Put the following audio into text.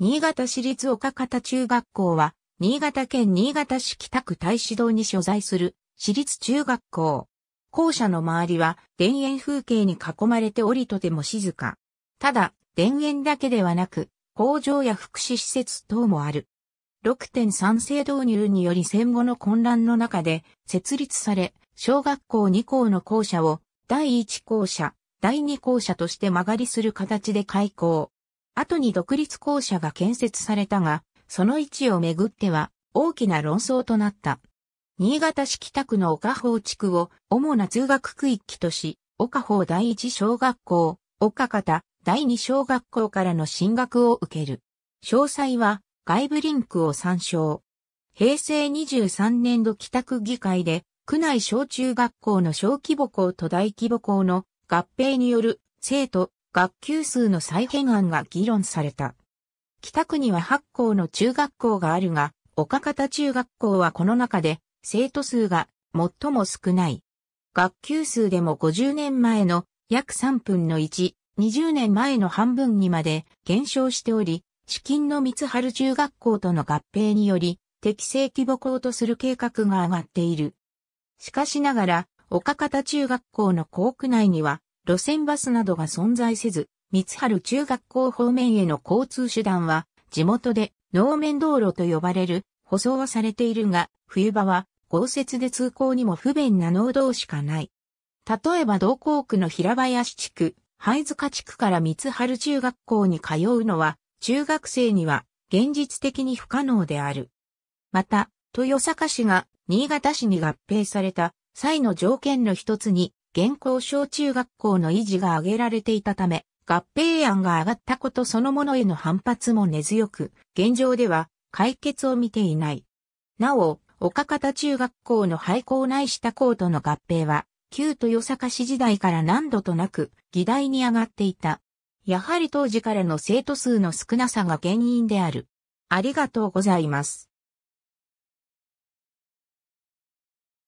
新潟市立岡方中学校は、新潟県新潟市北区大志堂に所在する市立中学校。校舎の周りは田園風景に囲まれておりとても静か。ただ、田園だけではなく、工場や福祉施設等もある。6.3制導入により戦後の混乱の中で設立され、小学校2校の校舎を第1校舎、第2校舎として曲がりする形で開校。後に独立校舎が建設されたが、その位置をめぐっては大きな論争となった。新潟市北区の岡宝地区を主な通学区域とし、岡宝第一小学校、岡方第二小学校からの進学を受ける。詳細は外部リンクを参照。平成23年度北区議会で、区内小中学校の小規模校と大規模校の合併による生徒学級数の再編案が議論された。北区には8校の中学校があるが、岡方中学校はこの中で生徒数が最も少ない。学級数でも50年前の約3分の1、20年前の半分にまで減少しており、資金の三春中学校との合併により、適正規模校とする計画が上がっている。しかしながら、岡方中学校の校区内には、路線バスなどが存在せず、三春中学校方面への交通手段は、地元で能面道路と呼ばれる、舗装はされているが、冬場は豪雪で通行にも不便な農道しかない。例えば同校区の平林地区、灰塚地区から三春中学校に通うのは、中学生には現実的に不可能である。また、豊坂市が新潟市に合併された際の条件の一つに、現行小中学校の維持が挙げられていたため、合併案が上がったことそのものへの反発も根強く、現状では解決を見ていない。なお、岡方中学校の廃校内した校との合併は、旧豊坂市時代から何度となく議題に上がっていた。やはり当時からの生徒数の少なさが原因である。ありがとうございます。